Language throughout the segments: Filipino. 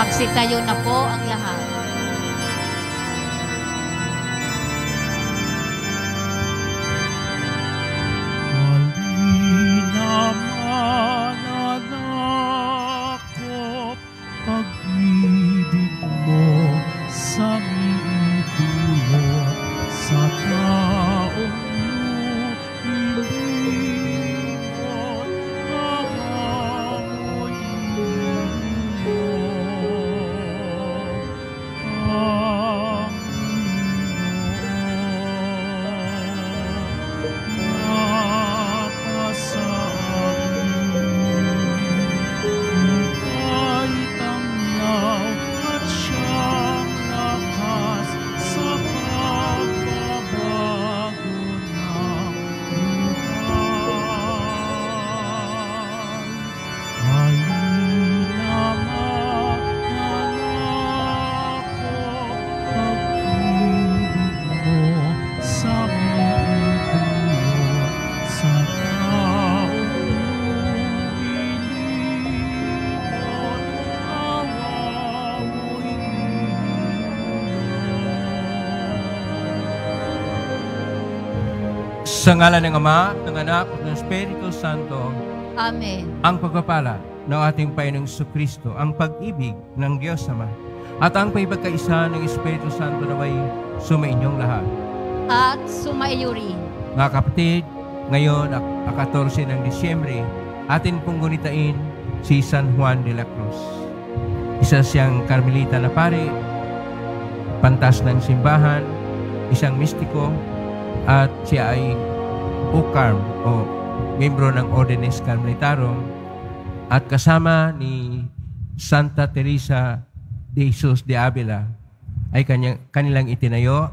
Magsitayo na po ang lahat. Halina Sa ngalan ng Ama, ng Anak, ng Espiritu Santo. Amen. Ang pagpapala ng ating Panginoong Kristo, ang pag-ibig ng Diyos Ama, at ang paibagkaisa ng Espiritu Santo na may sumainyong lahat. At sumaiyo rin. Mga kapatid, ngayon, a 14 ng Disyembre, atin pong gunitain si San Juan de la Cruz. Isa siyang karmelita na pare, pantas ng simbahan, isang mistiko, at siya ay UCARM o membro ng Ordenes Carmelitarum at kasama ni Santa Teresa de Jesus de Avila ay kanyang, kanilang itinayo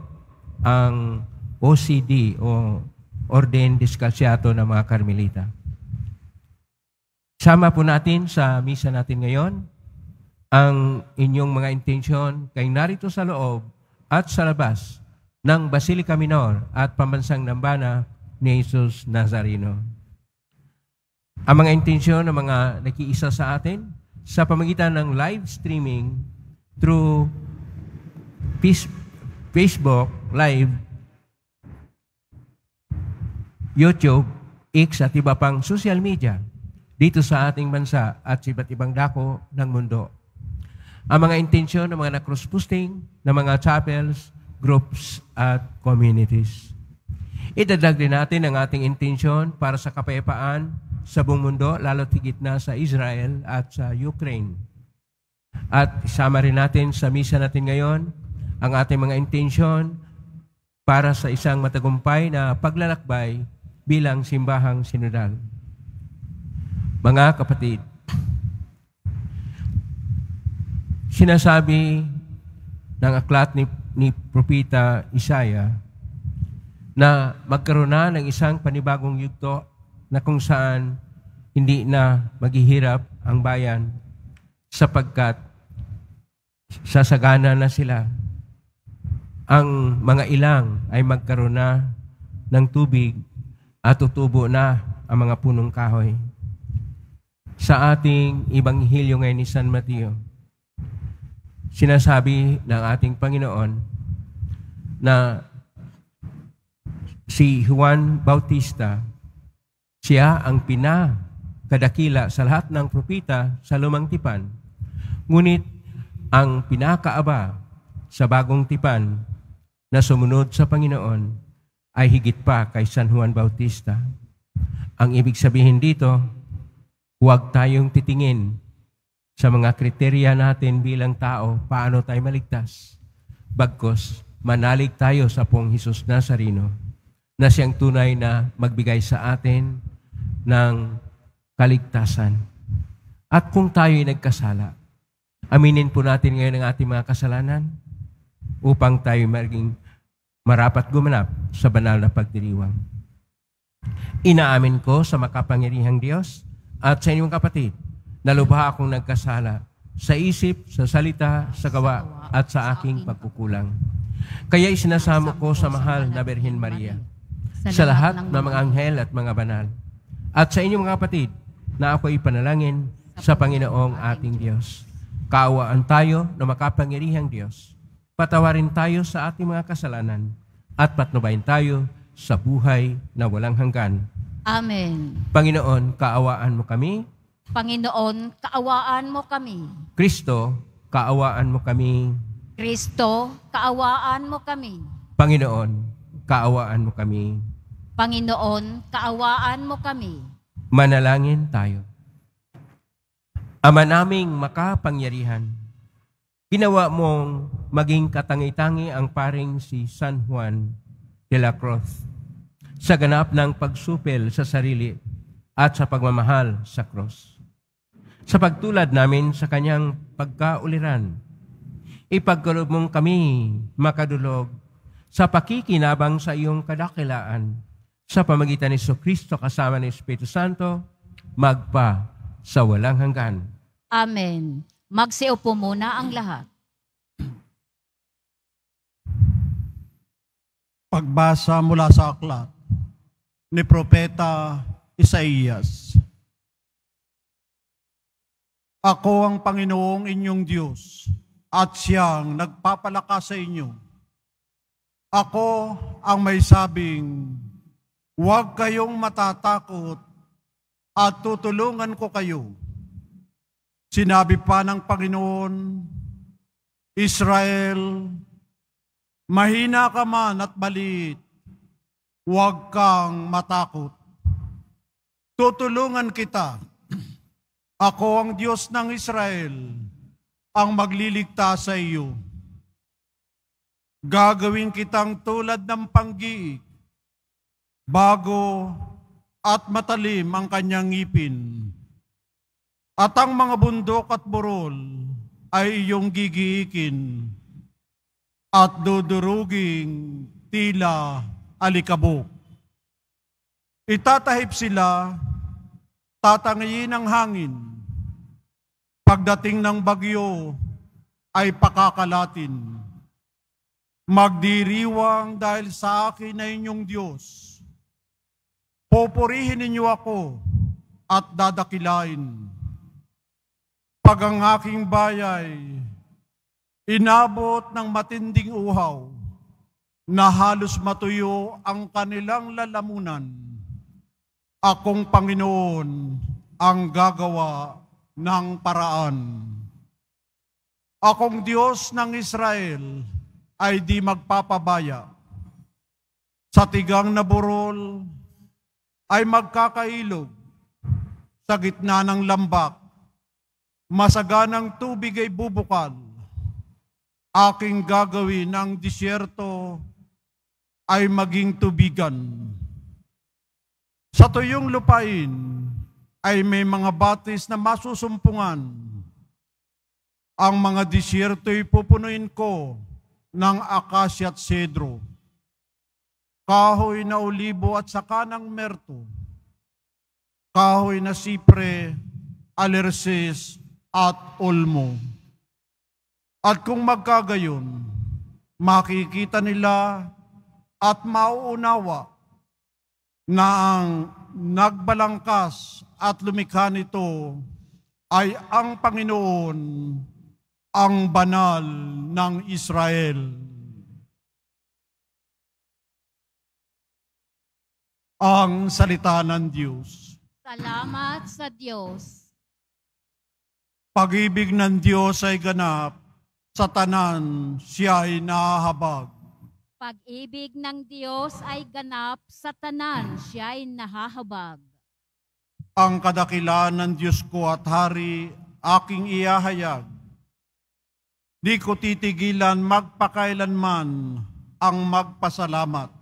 ang OCD o Orden Discalciato ng mga Carmelita. Sama po natin sa misa natin ngayon ang inyong mga intensyon kay narito sa loob at sa labas ng Basilica Minor at Pambansang Nambana ni Jesus Nazareno. Ang mga intensyon ng mga nakiisa sa atin sa pamagitan ng live streaming through Facebook Live, YouTube, X at iba pang social media dito sa ating bansa at sa iba't ibang dako ng mundo. Ang mga intensyon ng mga na-cross-posting, ng mga chapels, groups at communities. Idagdag din natin ang ating intensyon para sa kapayapaan sa buong mundo, lalo tigit na sa Israel at sa Ukraine. At isama rin natin sa misa natin ngayon ang ating mga intensyon para sa isang matagumpay na paglalakbay bilang simbahang sinudal. Mga kapatid, sinasabi ng aklat ni ni Propeta Isaiah na magkaroon na ng isang panibagong yugto na kung saan hindi na maghihirap ang bayan sapagkat sasagana na sila. Ang mga ilang ay magkaroon na ng tubig at tutubo na ang mga punong kahoy. Sa ating Ibanghilyo ngayon ni San Mateo, sinasabi ng ating Panginoon na si Juan Bautista, siya ang pinakadakila sa lahat ng propita sa lumang tipan. Ngunit ang pinakaaba sa bagong tipan na sumunod sa Panginoon ay higit pa kay San Juan Bautista. Ang ibig sabihin dito, huwag tayong titingin sa mga kriteriya natin bilang tao, paano tayo maligtas. Bagkos, manalig tayo sa pong Hesus Nazareno na siyang tunay na magbigay sa atin ng kaligtasan. At kung tayo'y nagkasala, aminin po natin ngayon ang ating mga kasalanan upang tayo maging marapat gumanap sa banal na pagdiriwang. Inaamin ko sa makapangyarihang Diyos at sa inyong kapatid na lubha akong nagkasala sa isip, sa salita, sa gawa, at sa aking pagkukulang. Kaya isinasamo ko sa mahal na Birhen Maria, sa lahat ng mga anghel at mga banal, at sa inyong mga kapatid na ako ipanalangin sa Panginoong ating Diyos. Kaawaan tayo na makapangirihang Diyos. Patawarin tayo sa ating mga kasalanan at patnubayin tayo sa buhay na walang hanggan. Amen. Panginoon, kaawaan mo kami Panginoon, kaawaan mo kami. Kristo, kaawaan mo kami. Kristo, kaawaan mo kami. Panginoon, kaawaan mo kami. Panginoon, kaawaan mo kami. Manalangin tayo. Ama naming makapangyarihan, ginawa mong maging katangi-tangi ang paring si San Juan de la Cruz sa ganap ng pagsupil sa sarili at sa pagmamahal sa krus sa pagtulad namin sa kanyang pagkauliran. Ipagkalob mong kami makadulog sa pakikinabang sa iyong kadakilaan sa pamagitan ni Kristo kasama ni Espiritu Santo, magpa sa walang hanggan. Amen. Magsiupo muna ang lahat. Pagbasa mula sa aklat ni Propeta Isaías. Ako ang Panginoong inyong Diyos at siyang nagpapalakas sa inyo. Ako ang may sabing, huwag kayong matatakot at tutulungan ko kayo. Sinabi pa ng Panginoon, Israel, mahina ka man at balit, huwag kang matakot. Tutulungan kita ako ang Diyos ng Israel, ang magliligtas sa iyo. Gagawin kitang tulad ng panggiik, bago at matalim ang kanyang ngipin. At ang mga bundok at burol ay iyong gigiikin at duduruging tila alikabok. Itatahip sila tatangiyin ng hangin. Pagdating ng bagyo, ay pakakalatin. Magdiriwang dahil sa akin ay inyong Diyos. Popurihin ninyo ako at dadakilain. Pag ang aking bayay inabot ng matinding uhaw na halos matuyo ang kanilang lalamunan, akong Panginoon ang gagawa ng paraan. Akong Diyos ng Israel ay di magpapabaya. Sa tigang na burol ay magkakailog sa gitna ng lambak. Masaganang tubig ay bubukal. Aking gagawin ang disyerto ay maging tubigan sa tuyong lupain ay may mga batis na masusumpungan. Ang mga disyerto'y pupunuin ko ng akasya at sedro, kahoy na olibo at saka ng merto, kahoy na sipre, alerses at olmo. At kung magkagayon, makikita nila at mauunawa na ang nagbalangkas at lumikha nito ay ang Panginoon, ang banal ng Israel. Ang salita ng Diyos. Salamat sa Diyos. Pag-ibig ng Diyos ay ganap, sa tanan siya ay nahahabag. Pag-ibig ng Diyos ay ganap sa tanan, siya ay nahahabag. Ang kadakilaan ng Diyos ko at hari, aking iyahayag. Di ko titigilan magpakailanman ang magpasalamat.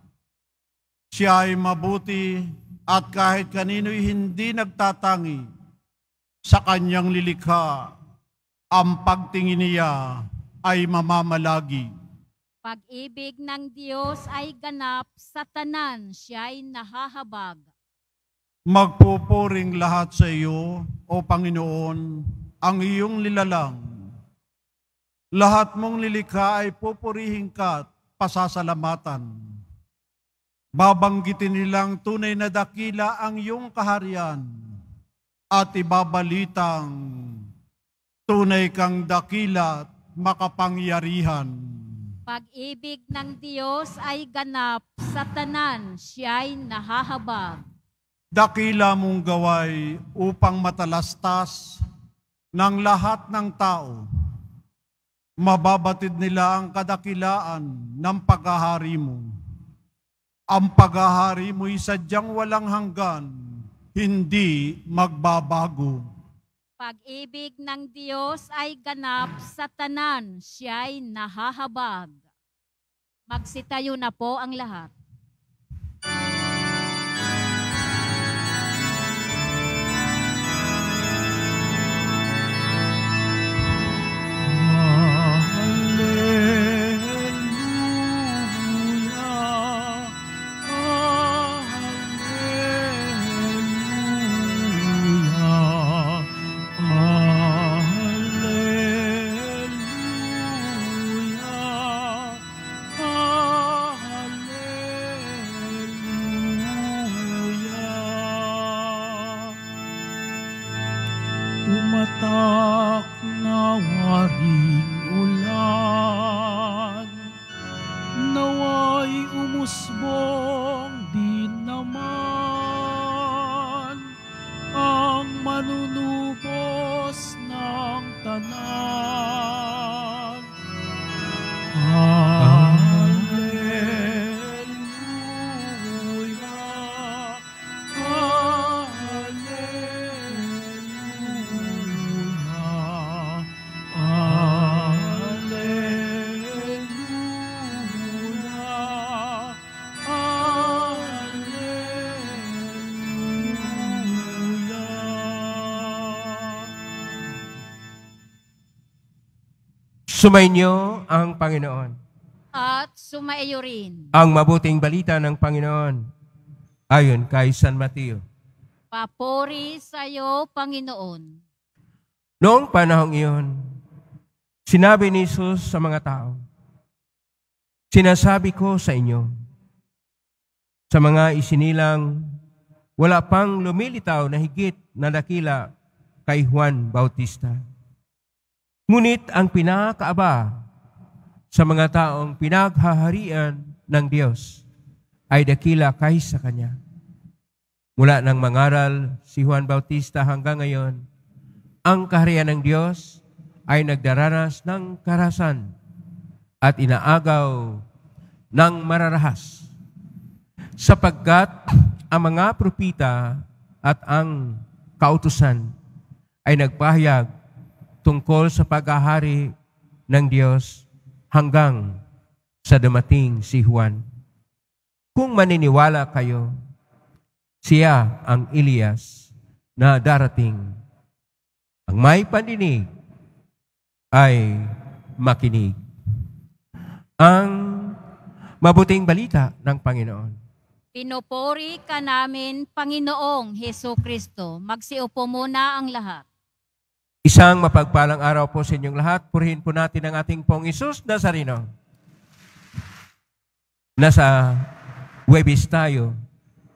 Siya ay mabuti at kahit kanino'y hindi nagtatangi, sa kanyang lilikha, ang pagtingin niya ay mamamalagi. Pag-ibig ng Diyos ay ganap sa tanan, siya'y nahahabag. Magpupuring lahat sa iyo, O Panginoon, ang iyong nilalang. Lahat mong nilikha ay pupurihin ka at pasasalamatan. Babanggitin nilang tunay na dakila ang iyong kaharian at ibabalitang tunay kang dakila at makapangyarihan pag-ibig ng Diyos ay ganap sa tanan, siya'y nahahabag. Dakila mong gaway upang matalastas ng lahat ng tao. Mababatid nila ang kadakilaan ng paghahari mo. Ang paghahari mo'y sadyang walang hanggan, hindi magbabago. Pag-ibig ng Diyos ay ganap sa tanan, siya ay nahahabag. Magsitayo na po ang lahat. Sumainyo ang Panginoon. At sumaiyo rin. Ang mabuting balita ng Panginoon. Ayon kay San Mateo. Papuri sa iyo, Panginoon. Noong panahong iyon, sinabi ni Jesus sa mga tao, Sinasabi ko sa inyo, sa mga isinilang wala pang lumilitaw na higit na dakila kay Juan Bautista Ngunit ang pinakaaba sa mga taong pinaghaharian ng Diyos ay dakila kaysa Kanya. Mula ng mangaral si Juan Bautista hanggang ngayon, ang kaharian ng Diyos ay nagdaranas ng karasan at inaagaw ng mararahas. Sapagkat ang mga propita at ang kautusan ay nagpahayag tungkol sa paghahari ng Diyos hanggang sa dumating si Juan. Kung maniniwala kayo, siya ang Elias na darating. Ang may pandinig ay makinig. Ang mabuting balita ng Panginoon. Pinupuri ka namin, Panginoong Heso Kristo. Magsiupo muna ang lahat. Isang mapagpalang araw po sa inyong lahat. Purihin po natin ang ating pong Isus Nazareno. Nasa Webis tayo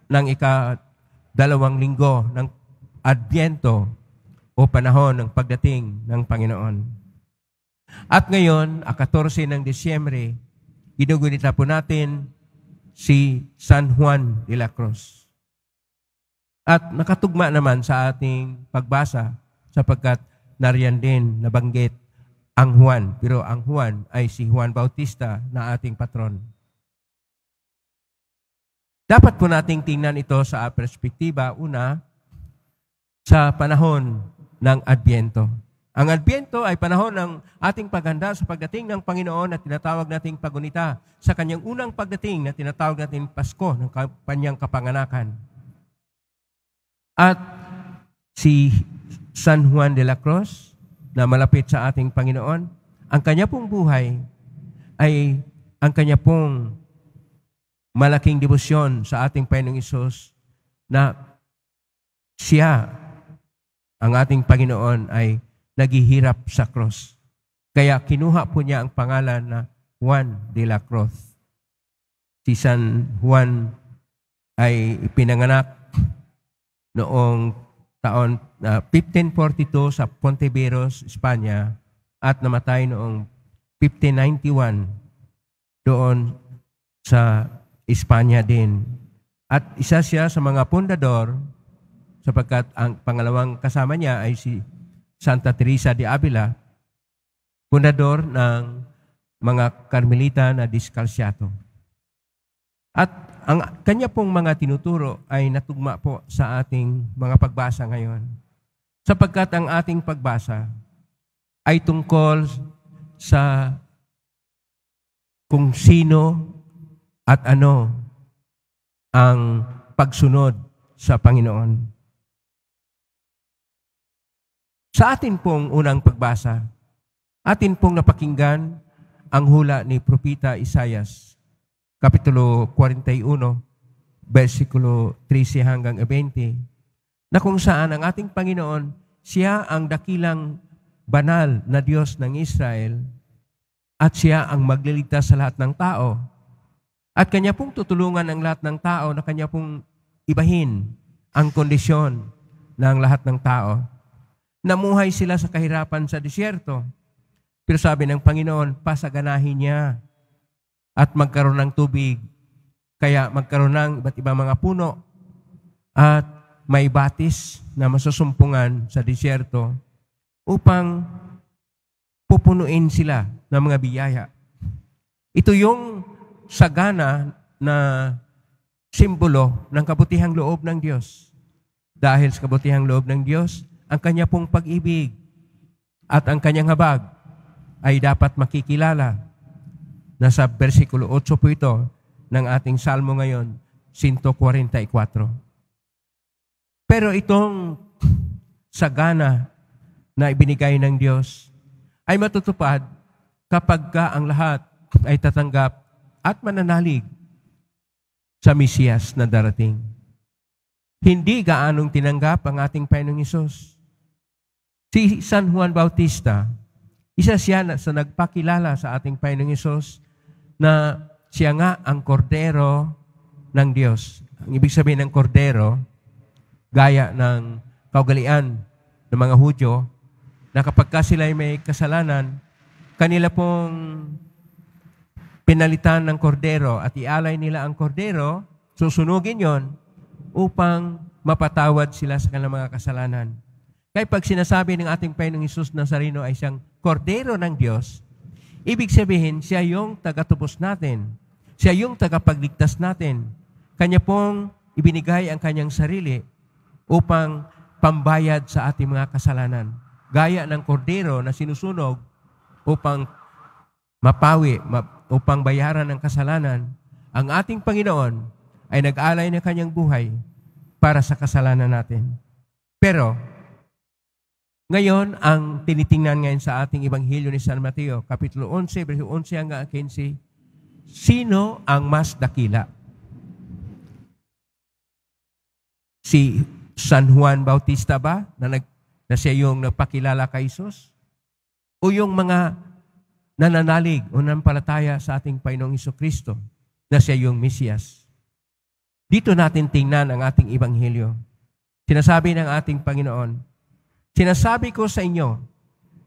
ng ika dalawang linggo ng Adviento o panahon ng pagdating ng Panginoon. At ngayon, a 14 ng Disyembre, ginugunita po natin si San Juan de la Cruz. At nakatugma naman sa ating pagbasa sapagkat nariyan din nabanggit ang Juan. Pero ang Juan ay si Juan Bautista na ating patron. Dapat po nating tingnan ito sa perspektiba, una, sa panahon ng Adbyento. Ang Adbyento ay panahon ng ating paghanda sa pagdating ng Panginoon na tinatawag nating pagunita sa kanyang unang pagdating na tinatawag natin Pasko ng kanyang kapanganakan. At si San Juan de la Cruz na malapit sa ating Panginoon, ang kanya pong buhay ay ang kanya pong malaking debosyon sa ating Panginoong Isus na siya, ang ating Panginoon, ay naghihirap sa cross. Kaya kinuha po niya ang pangalan na Juan de la Cruz. Si San Juan ay ipinanganak noong taon uh, 1542 sa Ponteveros, Espanya at namatay noong 1591 doon sa Espanya din. At isa siya sa mga pundador sapagkat ang pangalawang kasama niya ay si Santa Teresa de Avila, pundador ng mga Carmelita na Discalciato. At ang kanya pong mga tinuturo ay natugma po sa ating mga pagbasa ngayon. Sapagkat ang ating pagbasa ay tungkol sa kung sino at ano ang pagsunod sa Panginoon. Sa atin pong unang pagbasa, atin pong napakinggan ang hula ni Propita Isayas Kapitulo 41, versikulo 13 hanggang 20, na kung saan ang ating Panginoon, siya ang dakilang banal na Diyos ng Israel at siya ang magliligtas sa lahat ng tao. At kanya pong tutulungan ang lahat ng tao na kanya pong ibahin ang kondisyon ng lahat ng tao. Namuhay sila sa kahirapan sa disyerto. Pero sabi ng Panginoon, pasaganahin niya at magkaroon ng tubig. Kaya magkaroon ng iba't ibang mga puno at may batis na masusumpungan sa disyerto upang pupunuin sila ng mga biyaya. Ito yung sagana na simbolo ng kabutihang loob ng Diyos. Dahil sa kabutihang loob ng Diyos, ang kanya pong pag-ibig at ang kanyang habag ay dapat makikilala Nasa versikulo 8 po ito ng ating salmo ngayon, 144. Pero itong sagana na ibinigay ng Diyos ay matutupad kapag ka ang lahat ay tatanggap at mananalig sa Mesiyas na darating. Hindi gaanong tinanggap ang ating Panginoong Isos. Si San Juan Bautista, isa siya na sa nagpakilala sa ating Panginoong Isos na siya nga ang kordero ng Diyos. Ang ibig sabihin ng kordero, gaya ng kaugalian ng mga Hudyo, na kapag ka sila ay may kasalanan, kanila pong pinalitan ng kordero at ialay nila ang kordero, susunugin yon upang mapatawad sila sa kanilang mga kasalanan. Kaya pag sinasabi ng ating Panginoong Isus Nazareno ay siyang kordero ng Diyos, Ibig sabihin, siya yung tagatubos natin. Siya yung tagapagligtas natin. Kanya pong ibinigay ang kanyang sarili upang pambayad sa ating mga kasalanan. Gaya ng kordero na sinusunog upang mapawi, upang bayaran ang kasalanan, ang ating Panginoon ay nag-alay ng kanyang buhay para sa kasalanan natin. Pero, ngayon, ang tinitingnan ngayon sa ating Ebanghelyo ni San Mateo, Kapitulo 11, versikulo 11 hanggang 15, sino ang mas dakila? Si San Juan Bautista ba na, nag, na siya yung nagpakilala kay Jesus? O yung mga nananalig o nampalataya sa ating Panginoong Iso Kristo na siya yung Mesiyas? Dito natin tingnan ang ating Ebanghelyo. Sinasabi ng ating Panginoon, Sinasabi ko sa inyo,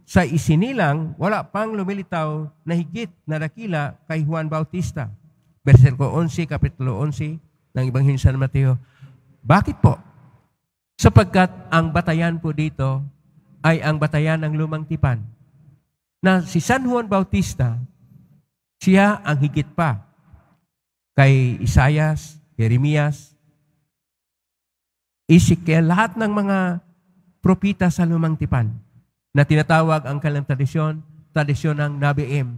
sa isinilang, wala pang lumilitaw na higit na dakila kay Juan Bautista. Versiko 11, Kapitulo 11 ng Ibanghilyo San Mateo. Bakit po? Sapagkat ang batayan po dito ay ang batayan ng lumang tipan. Na si San Juan Bautista, siya ang higit pa kay Isayas, Jeremias, Ezekiel, lahat ng mga propita sa lumang tipan na tinatawag ang kanilang tradisyon, tradisyon ng Nabiim.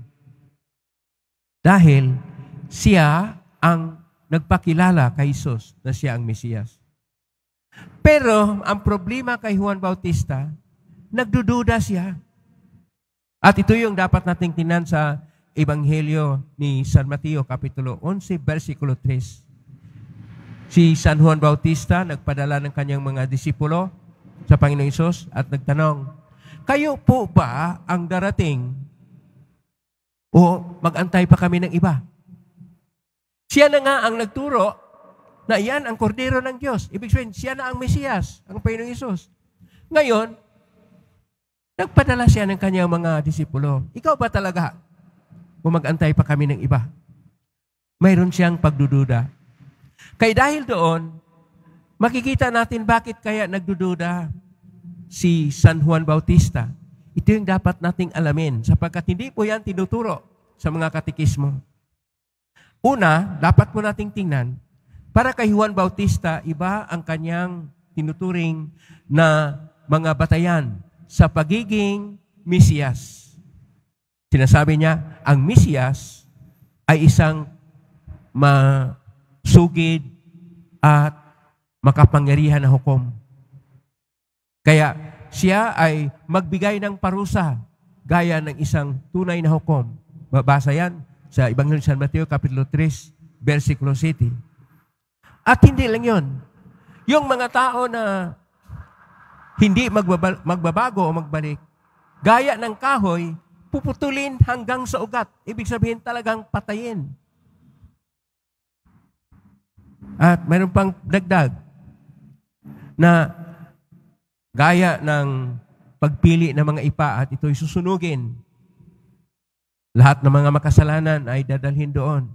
Dahil siya ang nagpakilala kay Jesus na siya ang Mesiyas. Pero ang problema kay Juan Bautista, nagdududa siya. At ito yung dapat nating tinan sa Ebanghelyo ni San Mateo, Kapitulo 11, versikulo 3. Si San Juan Bautista nagpadala ng kanyang mga disipulo sa Panginoong Isos at nagtanong, Kayo po ba ang darating? O mag-antay pa kami ng iba? Siya na nga ang nagturo na iyan ang kordero ng Diyos. Ibig sabihin, siya na ang Mesiyas, ang Panginoong Isus. Ngayon, nagpadala siya ng kanyang mga disipulo. Ikaw ba talaga? O mag-antay pa kami ng iba? Mayroon siyang pagdududa. Kay dahil doon, makikita natin bakit kaya nagdududa si San Juan Bautista. Ito yung dapat nating alamin sapagkat hindi po yan tinuturo sa mga katikismo. Una, dapat po nating tingnan, para kay Juan Bautista, iba ang kanyang tinuturing na mga batayan sa pagiging Mesiyas. Sinasabi niya, ang Mesiyas ay isang masugid at makapangyarihan na hukom. Kaya siya ay magbigay ng parusa gaya ng isang tunay na hukom. Babasa yan sa Ebanghelyo San Mateo, Kapitulo 3, versikulo 7. At hindi lang yon. Yung mga tao na hindi magbabago o magbalik, gaya ng kahoy, puputulin hanggang sa ugat. Ibig sabihin talagang patayin. At mayroon pang dagdag na gaya ng pagpili ng mga ipa at ito'y susunugin. Lahat ng mga makasalanan ay dadalhin doon.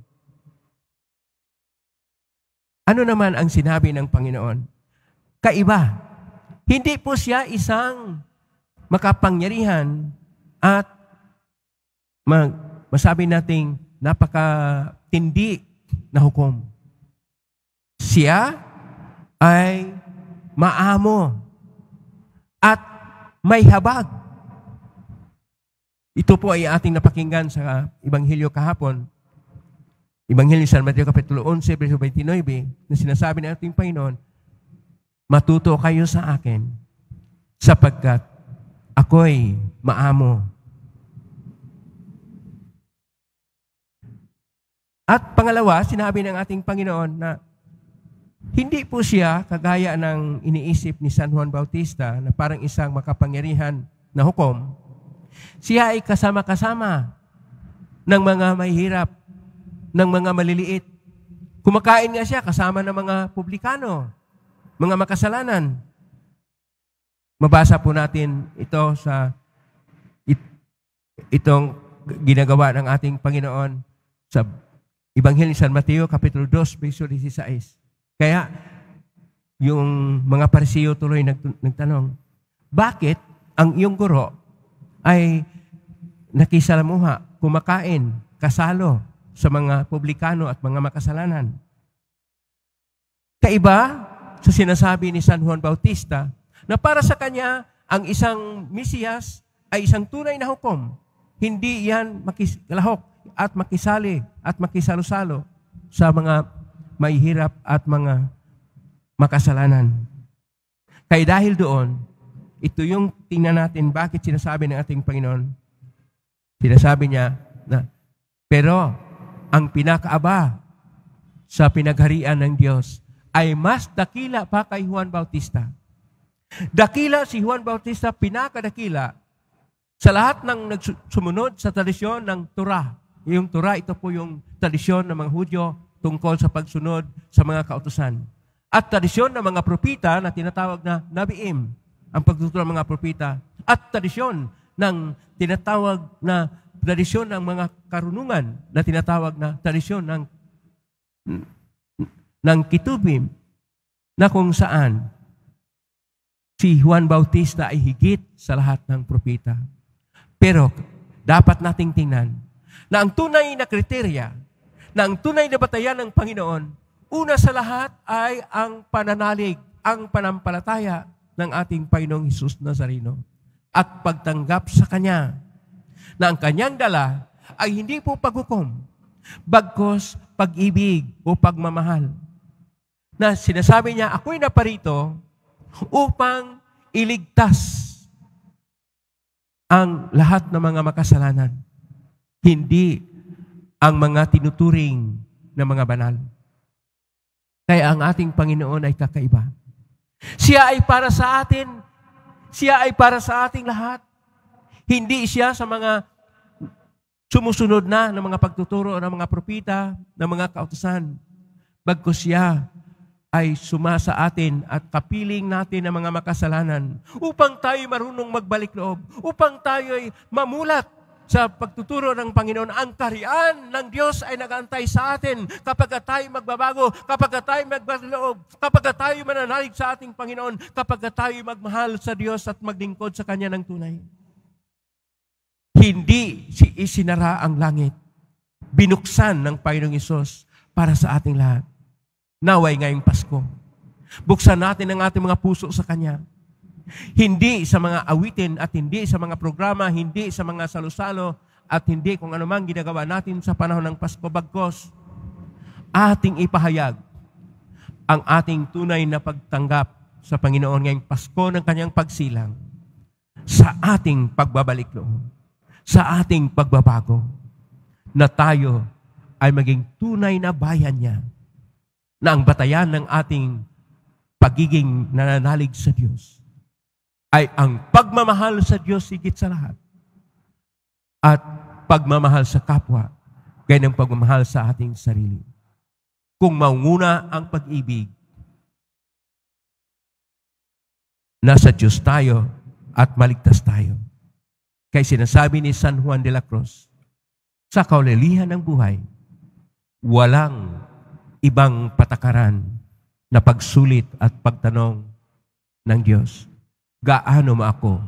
Ano naman ang sinabi ng Panginoon? Kaiba. Hindi po siya isang makapangyarihan at mag, masabi nating napakatindi na hukom. Siya ay maamo, at may habag. Ito po ay ating napakinggan sa Ibanghilyo kahapon. Ibanghilyo San Mateo Kapitulo 11, verso 29, na sinasabi ng ating Panginoon, Matuto kayo sa akin sapagkat ako'y maamo. At pangalawa, sinabi ng ating Panginoon na hindi po siya kagaya ng iniisip ni San Juan Bautista na parang isang makapangyarihan na hukom. Siya ay kasama-kasama ng mga mahihirap, ng mga maliliit. Kumakain nga siya kasama ng mga publikano, mga makasalanan. Mabasa po natin ito sa it, itong ginagawa ng ating Panginoon sa Ibanghilyo ni San Mateo, Kapitulo 2, verso 16. Kaya, yung mga parisiyo tuloy nagtanong, bakit ang iyong guro ay nakisalamuha, kumakain, kasalo sa mga publikano at mga makasalanan? Kaiba sa sinasabi ni San Juan Bautista na para sa kanya, ang isang Mesiyas ay isang tunay na hukom. Hindi yan makislahok at makisali at makisalo-salo sa mga may hirap at mga makasalanan. Kaya dahil doon, ito yung tingnan natin bakit sinasabi ng ating Panginoon. Sinasabi niya na, pero ang pinakaaba sa pinagharian ng Diyos ay mas dakila pa kay Juan Bautista. Dakila si Juan Bautista, pinakadakila sa lahat ng sumunod sa tradisyon ng Torah. Yung Torah, ito po yung tradisyon ng mga Hudyo tungkol sa pagsunod sa mga kautusan. At tradisyon ng mga propita na tinatawag na nabiim, ang pagtuturo ng mga propita. At tradisyon ng tinatawag na tradisyon ng mga karunungan na tinatawag na tradisyon ng ng kitubim na kung saan si Juan Bautista ay higit sa lahat ng propeta. Pero dapat nating tingnan na ang tunay na kriteria na ang tunay na batayan ng Panginoon, una sa lahat ay ang pananalig, ang panampalataya ng ating Panginoong Hesus Nazareno at pagtanggap sa Kanya na ang Kanyang dala ay hindi po paghukom, bagkos pag-ibig o pagmamahal. Na sinasabi niya, ako'y naparito upang iligtas ang lahat ng mga makasalanan. Hindi ang mga tinuturing na mga banal. Kaya ang ating Panginoon ay kakaiba. Siya ay para sa atin. Siya ay para sa ating lahat. Hindi siya sa mga sumusunod na ng mga pagtuturo ng mga propita, ng mga kautosan. Bagkos siya ay suma sa atin at kapiling natin ang mga makasalanan upang tayo marunong magbalik loob, upang tayo ay mamulat sa pagtuturo ng Panginoon, ang karian ng Diyos ay nagantay sa atin kapag tayo magbabago, kapag tayo magbaloob, kapag tayo mananalig sa ating Panginoon, kapag tayo magmahal sa Diyos at maglingkod sa Kanya ng tunay. Hindi si isinara ang langit. Binuksan ng Panginoong Isos para sa ating lahat. Naway ngayong Pasko. Buksan natin ang ating mga puso sa Kanya hindi sa mga awitin at hindi sa mga programa, hindi sa mga salusalo at hindi kung anumang ginagawa natin sa panahon ng Pasko bagkos, ating ipahayag ang ating tunay na pagtanggap sa Panginoon ngayong Pasko ng kanyang pagsilang sa ating pagbabalik loob, sa ating pagbabago, na tayo ay maging tunay na bayan niya na ang batayan ng ating pagiging nananalig sa Diyos ay ang pagmamahal sa Diyos higit sa lahat at pagmamahal sa kapwa gaya ng pagmamahal sa ating sarili. Kung maunguna ang pag-ibig, nasa Diyos tayo at maligtas tayo. Kaya sinasabi ni San Juan de la Cruz, sa kaulalihan ng buhay, walang ibang patakaran na pagsulit at pagtanong ng Diyos gaano ma ako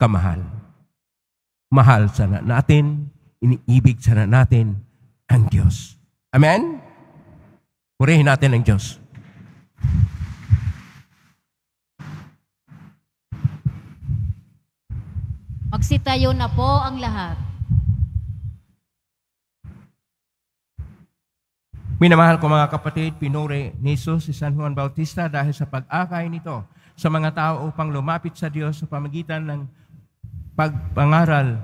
kamahal. Mahal sana natin, iniibig sana natin ang Diyos. Amen? Purihin natin ang Diyos. Magsitayo na po ang lahat. Minamahal ko mga kapatid, pinuri ni Jesus si San Juan Bautista dahil sa pag-akay nito sa mga tao upang lumapit sa Diyos sa pamagitan ng pagpangaral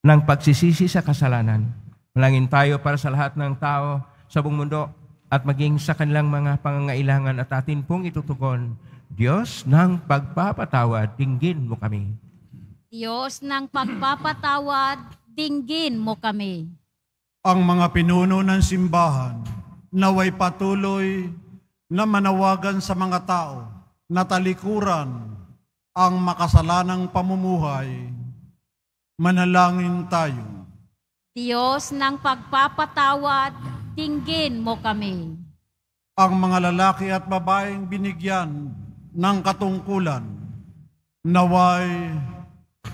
ng pagsisisi sa kasalanan. Malangin tayo para sa lahat ng tao sa buong mundo at maging sa kanilang mga pangangailangan at atin pong itutugon, Diyos ng pagpapatawad, dinggin mo kami. Diyos ng pagpapatawad, dinggin mo kami. Ang mga pinuno ng simbahan naway patuloy na manawagan sa mga tao natalikuran ang makasalanang pamumuhay, manalangin tayo. Diyos ng pagpapatawad, tinggin mo kami. Ang mga lalaki at babaeng binigyan ng katungkulan, naway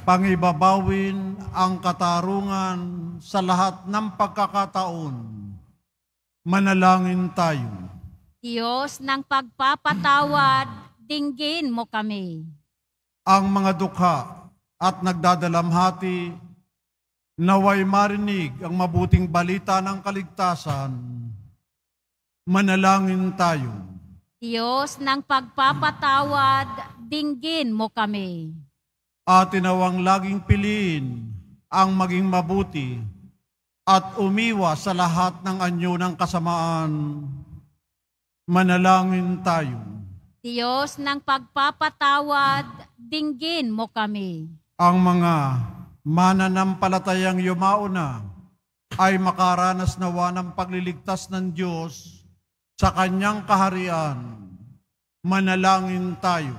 pangibabawin ang katarungan sa lahat ng pagkakataon. Manalangin tayo. Diyos ng pagpapatawad, dinggin mo kami. Ang mga dukha at nagdadalamhati, naway marinig ang mabuting balita ng kaligtasan, manalangin tayo. Diyos ng pagpapatawad, dinggin mo kami. Atin nawang laging piliin ang maging mabuti at umiwa sa lahat ng anyo ng kasamaan. Manalangin tayo. Diyos ng pagpapatawad, dinggin mo kami. Ang mga mananampalatayang yumauna ay makaranas nawa ng pagliligtas ng Diyos sa kanyang kaharian. Manalangin tayo.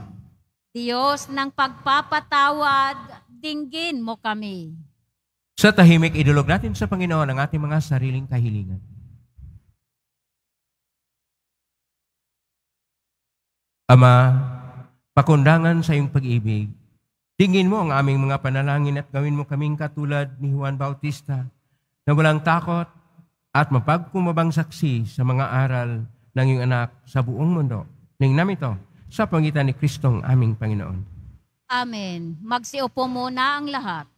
Diyos ng pagpapatawad, dinggin mo kami. Sa tahimik idulog natin sa Panginoon ang ating mga sariling kahilingan. Ama, pakundangan sa iyong pag-ibig. Tingin mo ang aming mga panalangin at gawin mo kaming katulad ni Juan Bautista na walang takot at mapagkumabang saksi sa mga aral ng iyong anak sa buong mundo. Ning namin ito sa pangitan ni Kristong aming Panginoon. Amen. Magsiupo muna ang lahat.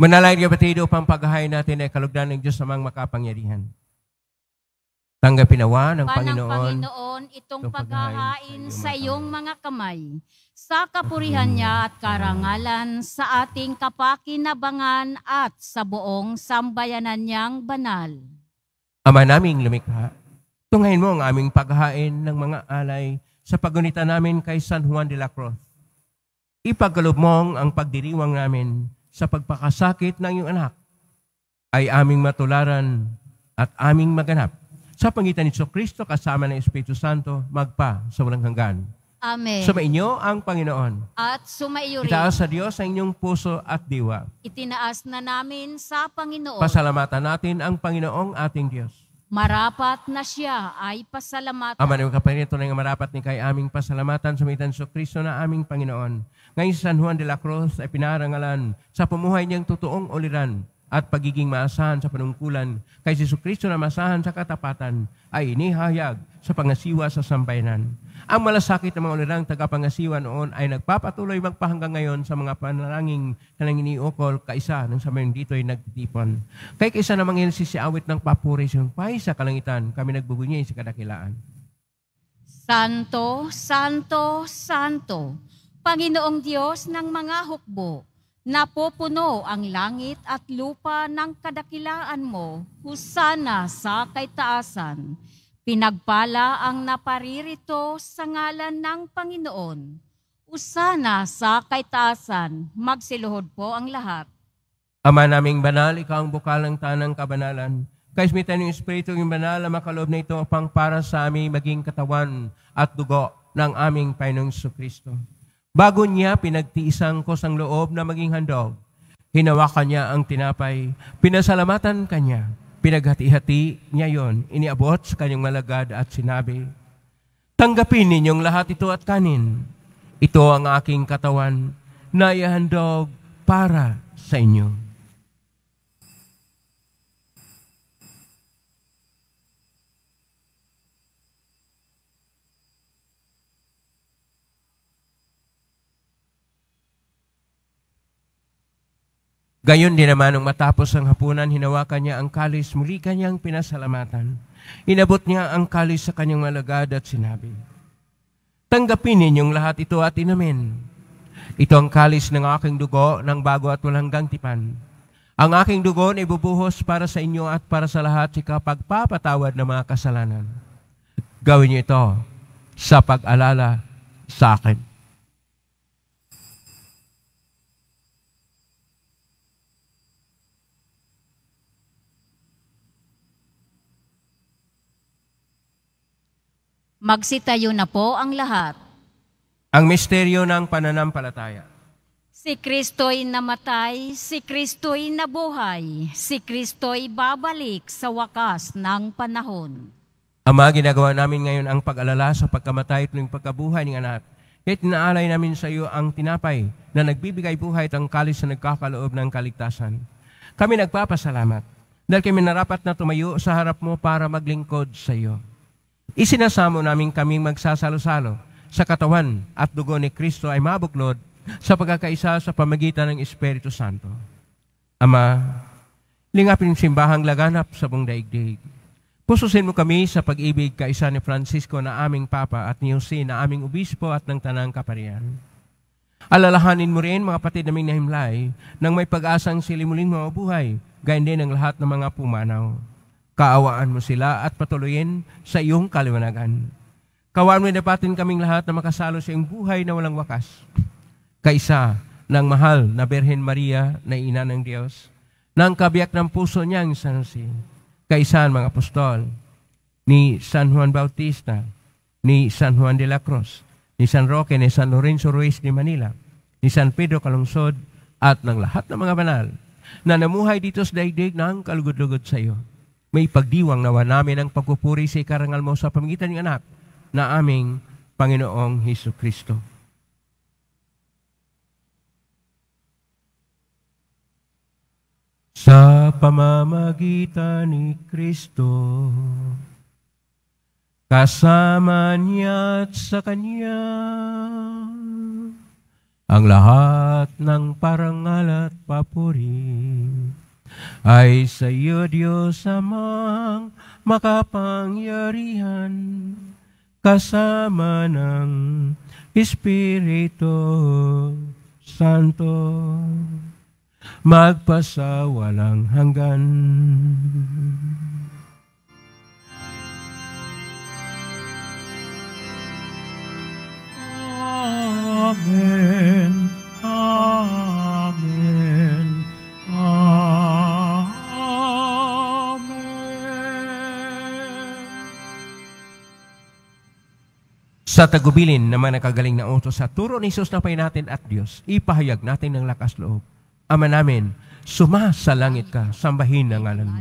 Manalain kapatid upang paghahain natin ay kalugdan ng Diyos sa mga makapangyarihan. Tanggapinawa nawa ng Panginoon, Panginoon itong paghahain sa iyong mga kamay sa kapurihan niya at karangalan sa ating kapakinabangan at sa buong sambayanan niyang banal. Ama naming lumikha, tungayin mo ang aming paghahain ng mga alay sa pagunita namin kay San Juan de la Cruz. Ipagkalob mo ang pagdiriwang namin sa pagpakasakit ng iyong anak ay aming matularan at aming maganap. Sa pangitan ni Kristo kasama ng Espiritu Santo, magpa sa walang hanggan. Amen. Sumainyo ang Panginoon. At sumaiyo rin. Itaas sa Diyos ang inyong puso at diwa. Itinaas na namin sa Panginoon. Pasalamatan natin ang Panginoong ating Diyos. Marapat na siya ay pasalamatan. Ama ng kapanito ng marapat ni kay aming pasalamatan sa so Kristo na aming Panginoon. Ngayon San Juan de la Cruz ay pinarangalan sa pumuhay niyang totoong oliran at pagiging maasahan sa panungkulan kay Jesu Kristo na masahan sa katapatan ay inihayag sa pangasiwa sa sambayanan. Ang malasakit ng mga ulerang tagapangasiwa noon ay nagpapatuloy magpahanggang ngayon sa mga panalangin na nanginiukol kaisa ng sambayan dito ay nagtitipon. Kay kaisa na mga si awit ng papuri sa pay sa kalangitan, kami nagbubunyi sa kadakilaan. Santo, Santo, Santo, Panginoong Diyos ng mga hukbo, Napupuno ang langit at lupa ng kadakilaan mo, husana sa kaitaasan. Pinagpala ang naparirito sa ngalan ng Panginoon. Usana sa kaitaasan, magsiluhod po ang lahat. Ama naming banal, ikaw ang bukal ng tanang kabanalan. Kaismitan yung Espiritu yung banal na makaloob na ito upang para sa aming maging katawan at dugo ng aming Panginoong Kristo. Bago niya pinagtiisang ko sang loob na maging handog, hinawakan niya ang tinapay, pinasalamatan kanya, pinaghati-hati niya yon, iniabot sa kanyang malagad at sinabi, Tanggapin ninyong lahat ito at kanin. Ito ang aking katawan na ihandog para sa inyo. Gayon din naman, nung matapos ang hapunan, hinawakan niya ang kalis, muli kanyang pinasalamatan. Inabot niya ang kalis sa kanyang malagad at sinabi, Tanggapin ninyong lahat ito at inamin. Ito ang kalis ng aking dugo ng bago at walang tipan. Ang aking dugo na ibubuhos para sa inyo at para sa lahat sa kapagpapatawad ng mga kasalanan. Gawin niyo ito sa pag-alala sa akin. Magsitayo na po ang lahat. Ang misteryo ng pananampalataya. Si Kristo'y namatay, si Kristo'y nabuhay, si Kristo'y babalik sa wakas ng panahon. Ama, ginagawa namin ngayon ang pag-alala sa pagkamatay at pagkabuhay ng anak. Kahit naalay namin sa iyo ang tinapay na nagbibigay buhay at ang kalis na nagkakaloob ng kaligtasan. Kami nagpapasalamat dahil kami narapat na tumayo sa harap mo para maglingkod sa iyo. Isinasamo namin kaming magsasalo-salo sa katawan at dugo ni Kristo ay mabuklod sa pagkakaisa sa pamagitan ng Espiritu Santo. Ama, lingapin simbahang laganap sa buong daigdig. Pususin mo kami sa pag-ibig kaisa ni Francisco na aming Papa at ni Jose na aming Obispo at ng Tanang Kaparian. Alalahanin mo rin mga kapatid naming nahimlay nang may pag-asang silimuling mga buhay, gayon din ang lahat ng mga pumanaw kaawaan mo sila at patuloyin sa iyong kaliwanagan. Kawaan mo napatin kaming lahat na makasalo sa iyong buhay na walang wakas. Kaisa ng mahal na Berhen Maria na ina ng Diyos, ng kabiyak ng puso niyang San Jose, kaisa ang mga apostol ni San Juan Bautista, ni San Juan de la Cruz, ni San Roque, ni San Lorenzo Ruiz de Manila, ni San Pedro Calungsod, at ng lahat ng mga banal na namuhay dito sa daigdig ng kalugod-lugod sa iyo may pagdiwang nawa namin ang pagpupuri sa ikarangal mo sa pamagitan ng anak na aming Panginoong Heso Kristo. Sa pamamagitan ni Kristo, kasama niya at sa Kanya, ang lahat ng parangal at papuri, ay sa iyo Diyos amang makapangyarihan kasama ng Espiritu Santo magpasawalang hanggan. Amen. Amen. sa tagubilin na naman nakagaling na utos sa turo ni Jesus na pay natin at Diyos, ipahayag natin ng lakas loob. Ama namin, suma sa langit ka, sambahin ang ngalan mo.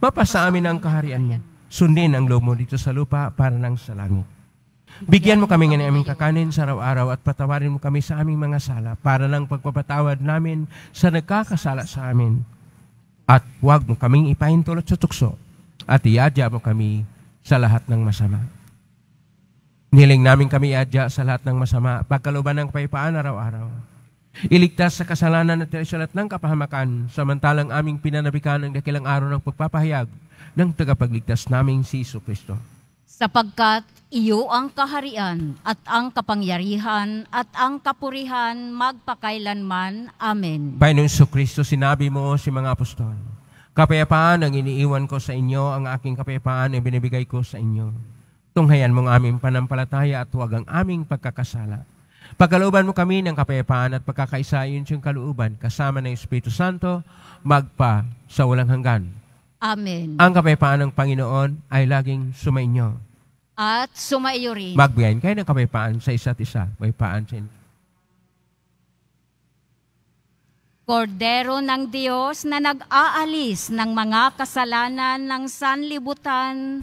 Mapasa amin ang kaharian mo. Sundin ang loob mo dito sa lupa para nang sa langit. Bigyan mo kami ng aming kakanin sa araw-araw at patawarin mo kami sa aming mga sala para lang pagpapatawad namin sa nagkakasala sa amin. At huwag mo kaming ipahintulot sa tukso at iadya mo kami sa lahat ng masama. Niling namin kami iadya sa lahat ng masama, pagkaluban ng paipaan araw-araw. Iligtas sa kasalanan at salat ng kapahamakan, samantalang aming pinanabikan ang dakilang araw ng pagpapahayag ng tagapagligtas naming si Iso Kristo. Sapagkat iyo ang kaharian at ang kapangyarihan at ang kapurihan magpakailanman. Amen. Panginoon Iso Kristo, sinabi mo si mga apostol, Kapayapaan ang iniiwan ko sa inyo, ang aking kapayapaan ay binibigay ko sa inyo. Tunghayan mong aming panampalataya at huwag ang aming pagkakasala. Pagkalooban mo kami ng kapayapaan at pagkakaisa yun yung kalooban kasama ng Espiritu Santo magpa sa walang hanggan. Amen. Ang kapayapaan ng Panginoon ay laging sumainyo. At sumaiyo rin. Magbiyayin kayo ng kapayapaan sa isa't isa. Kapayapaan sa inyo. Kordero ng Diyos na nag-aalis ng mga kasalanan ng sanlibutan,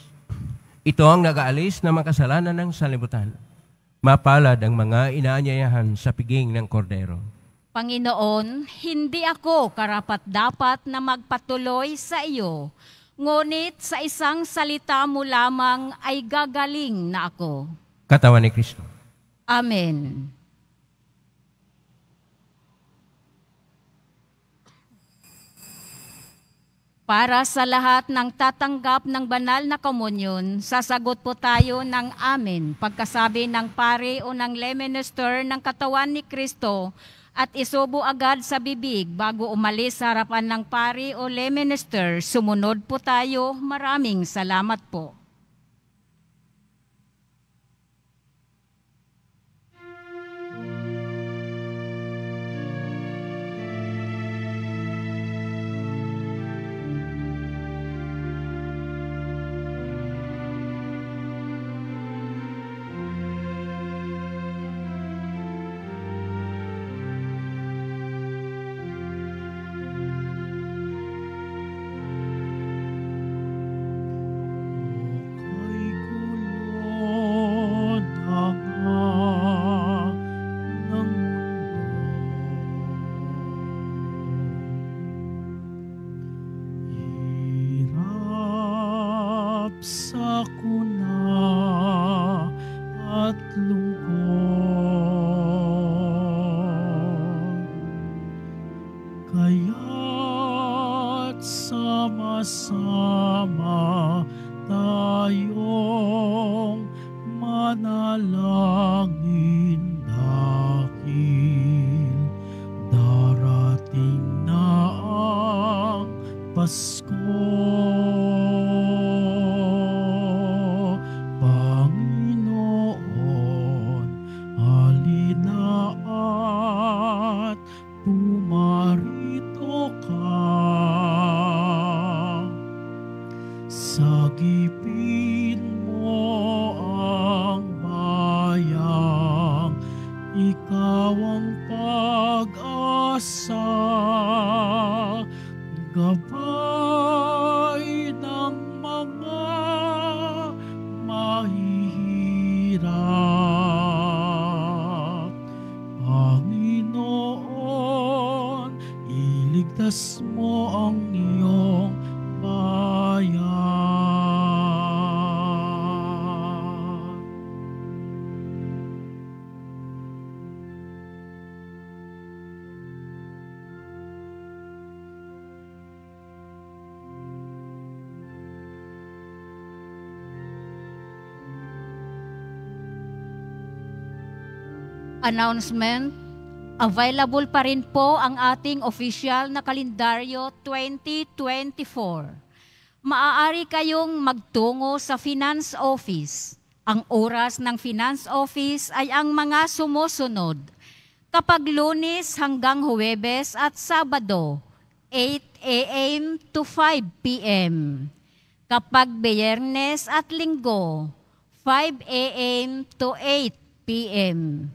ito ang nagaalis ng na mga kasalanan ng sanlibutan. Mapalad ang mga inaanyayahan sa piging ng kordero. Panginoon, hindi ako karapat-dapat na magpatuloy sa iyo, ngunit sa isang salita mo lamang ay gagaling na ako. Katawan ni Kristo. Amen. Para sa lahat ng tatanggap ng banal na komunyon, sasagot po tayo ng amen pagkasabi ng pare o ng leminister ng katawan ni Kristo at isubo agad sa bibig bago umalis sa harapan ng pare o leminister. Sumunod po tayo. Maraming salamat po. announcement, available pa rin po ang ating official na kalendaryo 2024. Maaari kayong magtungo sa Finance Office. Ang oras ng Finance Office ay ang mga sumusunod. Kapag lunes hanggang huwebes at sabado, 8 a.m. to 5 p.m. Kapag biyernes at linggo, 5 a.m. to 8 p.m.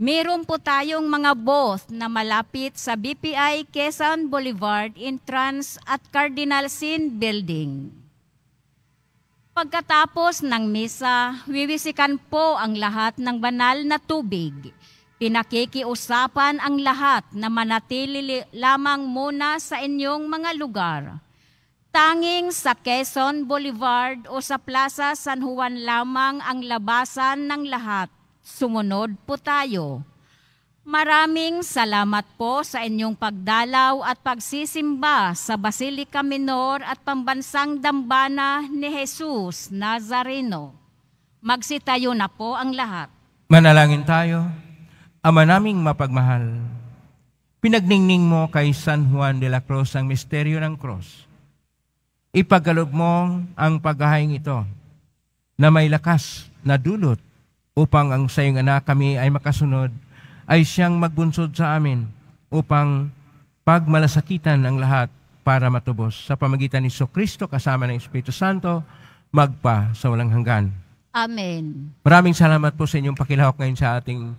Meron po tayong mga booth na malapit sa BPI Quezon Boulevard entrance at Cardinal Sin Building. Pagkatapos ng misa, wiwisikan po ang lahat ng banal na tubig. Pinakikiusapan ang lahat na manatili lamang muna sa inyong mga lugar. Tanging sa Quezon Boulevard o sa Plaza San Juan lamang ang labasan ng lahat Sumunod po tayo. Maraming salamat po sa inyong pagdalaw at pagsisimba sa Basilica Minor at Pambansang Dambana ni Jesus Nazareno. Magsitayo na po ang lahat. Manalangin tayo. Ama naming mapagmahal, pinagningning mo kay San Juan de la Cruz ang misteryo ng krus. Ipagalob mo ang paghahaing ito na may lakas na dulot upang ang sa iyong anak kami ay makasunod, ay siyang magbunsod sa amin upang pagmalasakitan ang lahat para matubos. Sa pamagitan ni So Kristo kasama ng Espiritu Santo, magpa sa walang hanggan. Amen. Maraming salamat po sa inyong pakilahok ngayon sa ating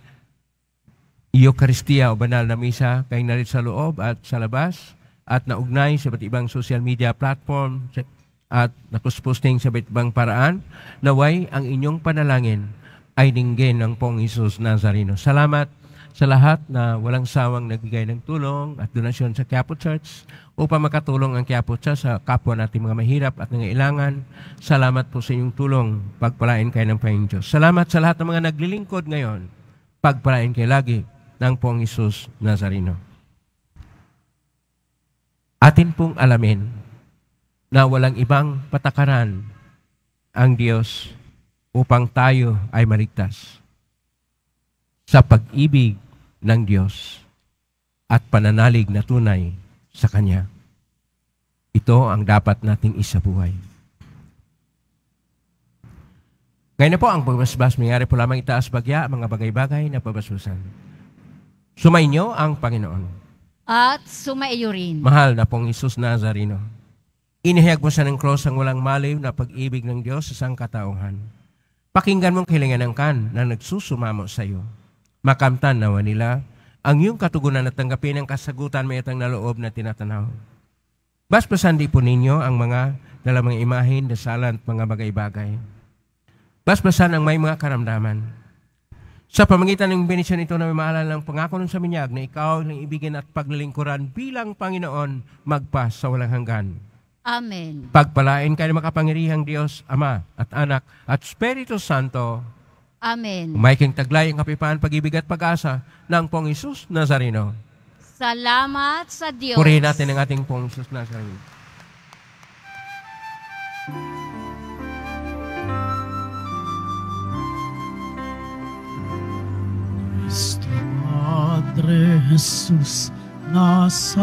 Eucharistia o Banal na Misa kayong narito sa loob at sa labas at naugnay sa iba't ibang social media platform at nakusposting sa iba't ibang paraan. Naway ang inyong panalangin ay ninggin ng pong Isus Nazareno. Salamat sa lahat na walang sawang nagbigay ng tulong at donasyon sa Quiapo Church upang makatulong ang Quiapo Church sa kapwa natin mga mahirap at nangailangan. Salamat po sa inyong tulong. Pagpalain kayo ng Panginoon Diyos. Salamat sa lahat ng mga naglilingkod ngayon. Pagpalain kayo lagi ng Pong Isus Nazareno. Atin pong alamin na walang ibang patakaran ang Diyos upang tayo ay maligtas sa pag-ibig ng Diyos at pananalig na tunay sa Kanya. Ito ang dapat nating isabuhay. Ngayon na po ang pagbasbas. Mayari po lamang itaas bagya mga bagay-bagay na pabasusan. Sumainyo ang Panginoon. At sumaiyo rin. Mahal na pong Isus Nazareno. Inihayag mo sa ng cross ang walang maliw na pag-ibig ng Diyos sa sangkatauhan Pakinggan mong kilingan ng kan na nagsusumamo sa iyo. Makamtan nawa nila ang iyong katugunan at tanggapin ang kasagutan may itang naloob na tinatanaw. Basbasan di po ninyo ang mga dalamang imahin, dasalan at mga bagay-bagay. Basbasan ang may mga karamdaman. Sa pamagitan ng benisyon ito na may maalala ng pangako ng saminyag na ikaw ang ibigin at paglilingkuran bilang Panginoon magpa sa walang hanggan. Amen. Pagpalain kayo ng makapangyarihang Diyos, Ama at Anak at Espiritu Santo. Amen. Umayking taglay ang kapipaan, pag-ibig at pag-asa ng Pong Isus Nazareno. Salamat sa Diyos. Purihin natin ang ating Pong Isus Nazareno. Cristo Padre Jesus Nazareno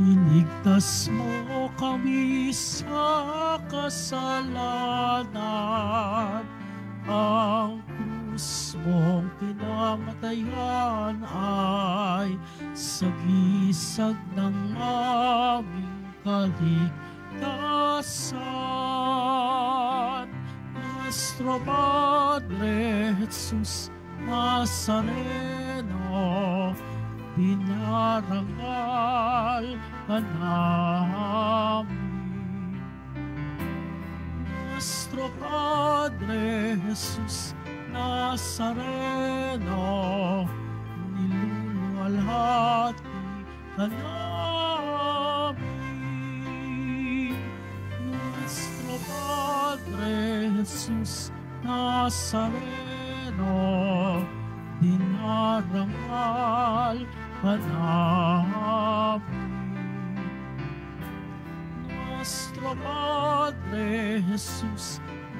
Iligtas mo kami sa kasalanan Ang krus mong pinamatayan ay Sagisag ng aming kaligtasan Nuestro Padre Jesus Nazareno Pinarangal alcanzamos. Nuestro Padre Jesus Nazareno, nilulo al hati kanami. Nuestro Padre Jesús Nazareno, dinarangal kanami. nuestro Padre Jesús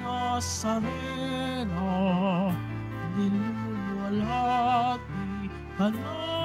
Nazareno, nilulwalhati ka na.